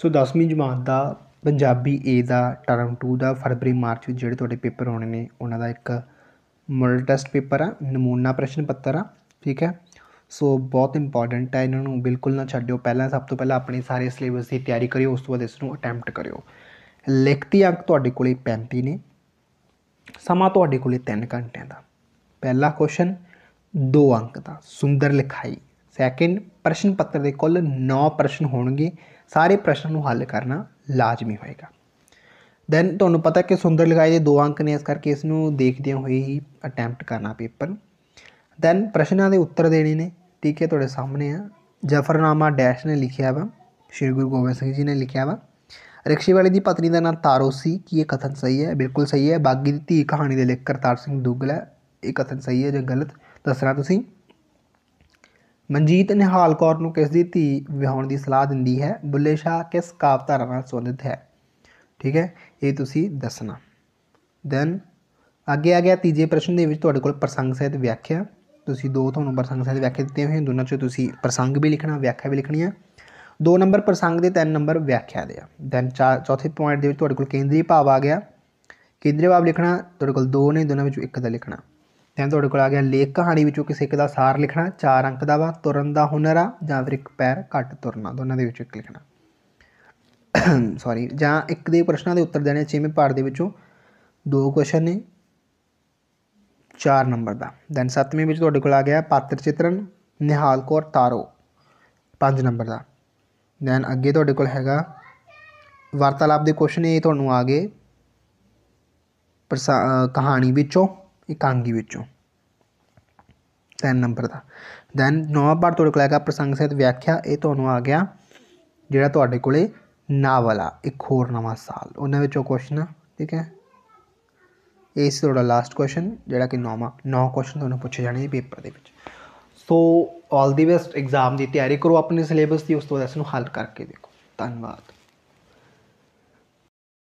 ਸੋ ਦਸਵੀਂ ਜਮਾਤ ਦਾ ਪੰਜਾਬੀ ਏ ਦਾ ਟਰਮ 2 ਦਾ ਫਰਵਰੀ ਮਾਰਚ ਵਿੱਚ ਜਿਹੜੇ ਤੁਹਾਡੇ ਪੇਪਰ ਹੋਣੇ ਨੇ ਉਹਨਾਂ ਦਾ ਇੱਕ ਮੋਡਲ ਟੈਸਟ ਪੇਪਰ ਆ ਨਮੂਨਾ ਪ੍ਰਸ਼ਨ ਪੱਤਰ ਆ ਠੀਕ ਹੈ ਸੋ ਬਹੁਤ ਇੰਪੋਰਟੈਂਟ ਹੈ ਇਹਨਾਂ ਨੂੰ ਬਿਲਕੁਲ ਨਾ ਛੱਡਿਓ ਪਹਿਲਾਂ ਸਭ ਤੋਂ ਪਹਿਲਾਂ ਆਪਣੇ ਸਾਰੇ ਸਿਲੇਬਸ ਦੀ ਤਿਆਰੀ ਕਰਿਓ ਉਸ ਤੋਂ ਬਾਅਦ ਇਸ ਨੂੰ ਅਟੈਂਪਟ ਕਰਿਓ ਲਿਖਤੀ ਅੰਕ ਤੁਹਾਡੇ ਕੋਲੇ 35 ਨੇ ਸਮਾਂ ਤੁਹਾਡੇ ਕੋਲੇ 3 ਘੰਟਿਆਂ ਦਾ ਪਹਿਲਾ ਕੁਐਸਚਨ 2 ਅੰਕ ਦਾ ਸੁੰਦਰ ਲਿਖਾਈ ਸੈਕਿੰਡ ਪ੍ਰਸ਼ਨ ਪੱਤਰ ਦੇ ਕੁੱਲ 9 ਪ੍ਰਸ਼ਨ ਹੋਣਗੇ ਸਾਰੇ ਪ੍ਰਸ਼ਨ ਨੂੰ ਹੱਲ ਕਰਨਾ ਲਾਜ਼ਮੀ ਹੋਏਗਾ ਦੈਨ ਤੁਹਾਨੂੰ ਪਤਾ ਕਿ ਸੁੰਦਰ ਲਗਾਈ ਦੇ ਦੋ ਅੰਕ ਨੇ ਇਸ ਕਰਕੇ ਇਸ ਨੂੰ ਦੇਖਦਿਆਂ ਹੋਏ ਹੀ ਅਟੈਂਪਟ ਕਰਨਾ ਪੇਪਰ ਦੈਨ ਪ੍ਰਸ਼ਨਾਂ ਦੇ ਉੱਤਰ ਦੇਣੇ ਨੇ ਠੀਕ ਹੈ ਤੁਹਾਡੇ ਸਾਹਮਣੇ ਆ ਜਫਰਨਾਮਾ ਡੈਸ਼ ਨੇ ਲਿਖਿਆ ਵਾ ਸ਼੍ਰੀ ਗੁਰੂ ਗੋਬਿੰਦ ਸਿੰਘ ਜੀ ਨੇ ਲਿਖਿਆ ਵਾ ਰਕਸ਼ੀ ਵਾਲੀ ਦੀ ਪਤਨੀ ਦਾ ਨਾਮ ਤਾਰੋ ਸੀ ਕੀ ਇਹ ਕਥਨ ਸਹੀ ਹੈ ਬਿਲਕੁਲ ਸਹੀ ਹੈ ਬਾਗੀ ਦੀ ਧੀ ਕਹਾਣੀ ਦੇ ਲੇਖਕ ਕਰਤਾਰ ਸਿੰਘ ਦੁੱਗਲ ਹੈ ਇਹ ਕਥਨ ਸਹੀ ਹੈ ਜਾਂ ਗਲਤ ਦੱਸਣਾ ਤੁਸੀਂ ਮਨਜੀਤ ਨਿਹਾਲ ਕੌਰ ਨੂੰ ਕਿਸ ਦੀ ਧੀ ਵਿਆਹਣ ਦੀ ਸਲਾਹ ਦਿੰਦੀ ਹੈ ਬੁੱਲੇ ਸ਼ਾਹ ਕਿਸ ਕਾਵਿਧਾਰਾ ਨਾਲ ਸੰਬੰਧਿਤ ਹੈ ਠੀਕ ਹੈ ਇਹ ਤੁਸੀਂ ਦੱਸਣਾ ਦੈਨ ਅੱਗੇ ਆ ਗਿਆ ਤੀਜੇ ਪ੍ਰਸ਼ਨ ਦੇ ਵਿੱਚ ਤੁਹਾਡੇ ਕੋਲ ਪ੍ਰਸੰਗ ਸਹਿਤ ਵਿਆਖਿਆ ਤੁਸੀਂ ਦੋ ਤੁਹਾਨੂੰ ਪ੍ਰਸੰਗ ਸਹਿਤ ਵਿਆਖਿਆ ਦਿੱਤੇ ਹੋਏ ਦੋਨਾਂ ਚੋਂ ਤੁਸੀਂ ਪ੍ਰਸੰਗ ਵੀ ਲਿਖਣਾ ਵਿਆਖਿਆ ਵੀ ਲਿਖਣੀ ਹੈ ਦੋ ਨੰਬਰ ਪ੍ਰਸੰਗ ਦੇ ਤਿੰਨ ਨੰਬਰ ਵਿਆਖਿਆ ਦੇ ਆ ਦੈਨ ਚੌਥੇ ਪੁਆਇੰਟ ਦੇ ਵਿੱਚ ਤੁਹਾਡੇ ਕੋਲ ਕੇਂਦਰੀ ਭਾਵ ਆ ਗਿਆ ਕੇਂਦਰੀ ਭਾਵ ਲਿਖਣਾ ਤੁਹਾਡੇ ਕੋਲ ਦੋ ਨੇ ਦੋਨਾਂ ਵਿੱਚੋਂ ਇੱਕ ਦਾ ਲਿਖਣਾ ਤਾਂ ਤੁਹਾਡੇ ਕੋਲ ਆ ਗਿਆ ਲੇਖ ਕਹਾਣੀ ਵਿੱਚੋਂ ਕਿਸੇ ਇੱਕ ਦਾ ਸਾਰ ਲਿਖਣਾ ਚਾਰ ਅੰਕ ਦਾ ਵਾ ਤੁਰਨ ਦਾ ਹੁਨਰ ਆ ਜਾਂ ਫਿਰ ਇੱਕ ਪੈਰ ਘੱਟ ਤੁਰਨਾ ਦੋਨਾਂ ਦੇ ਵਿੱਚੋਂ ਇੱਕ ਲਿਖਣਾ ਸੌਰੀ ਜਾਂ ਇੱਕ ਦੇ ਪ੍ਰਸ਼ਨਾਂ ਦੇ ਉੱਤਰ ਦੇਣੇ ਛੇਵੇਂ ਪਾਰ ਦੇ ਵਿੱਚੋਂ ਦੋ ਕੁਐਸਚਨ ਨੇ 4 ਨੰਬਰ ਦਾ ਦੈਨ ਸੱਤਵੇਂ ਵਿੱਚ ਤੁਹਾਡੇ ਕੋਲ ਆ ਗਿਆ ਪਾਤਰ ਚਿਤਰਨ ਨਿਹਾਲ ਕੌਰ ਤਾਰੋ 5 ਨੰਬਰ ਦਾ ਦੈਨ ਅੱਗੇ ਤੁਹਾਡੇ ਕੋਲ ਹੈਗਾ ਵਾਰਤਾਲਾਪ ਦੇ ਕੁਐਸਚਨ ਇਹ ਤੁਹਾਨੂੰ ਆ ਗਏ ਕਹਾਣੀ ਵਿੱਚੋਂ ਇਕਾਂਗੀ ਵਿੱਚੋਂ ਤਿੰਨ ਨੰਬਰ ਦਾ ਦੈਨ ਨੌਵਾਂ ਪਾਠ ਤੁਹਾਡੇ ਕੋਲ ਹੈਗਾ ਪ੍ਰਸੰਗ ਸਹਿਤ ਵਿਆਖਿਆ ਇਹ ਤੁਹਾਨੂੰ ਆ ਗਿਆ ਜਿਹੜਾ ਤੁਹਾਡੇ ਕੋਲੇ ਨਾ ਵਾਲਾ ਇੱਕ ਹੋਰ ਨਵਾਂ ਸਾਲ ਉਹਨਾਂ ਵਿੱਚੋਂ ਕੁਐਸਚਨ ਆ ਠੀਕ ਹੈ ਇਹ ਸੀ ਤੁਹਾਡਾ ਲਾਸਟ ਕੁਐਸਚਨ ਜਿਹੜਾ ਕਿ ਨੌਵਾਂ ਨੌ ਕੁਐਸਚਨ ਤੁਹਾਨੂੰ ਪੁੱਛੇ ਜਾਣੇ ਪੇਪਰ ਦੇ ਵਿੱਚ ਸੋ ਆਲ ਦੀ ਬੈਸਟ ਐਗਜ਼ਾਮ ਦੀ ਤਿਆਰੀ ਕਰੋ ਆਪਣੇ ਸਿਲੇਬਸ ਦੀ ਉਸ ਤੋਂ ਬਾਅਦ ਇਸ ਨੂੰ ਹੱਲ ਕਰਕੇ ਦੇਖੋ ਧੰਨਵਾਦ